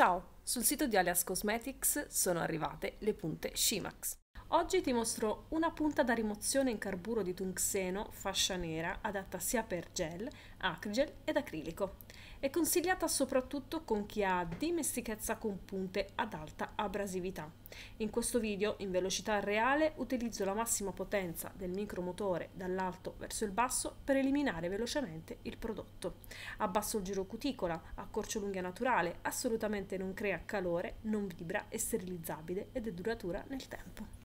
Ciao! Sul sito di Alias Cosmetics sono arrivate le punte Shimax. Oggi ti mostro una punta da rimozione in carburo di tunxeno, fascia nera, adatta sia per gel, acrygel ed acrilico. È consigliata soprattutto con chi ha dimestichezza con punte ad alta abrasività. In questo video, in velocità reale, utilizzo la massima potenza del micromotore dall'alto verso il basso per eliminare velocemente il prodotto. Abbasso il giro cuticola, accorcio l'unghia naturale, assolutamente non crea calore, non vibra, è sterilizzabile ed è duratura nel tempo.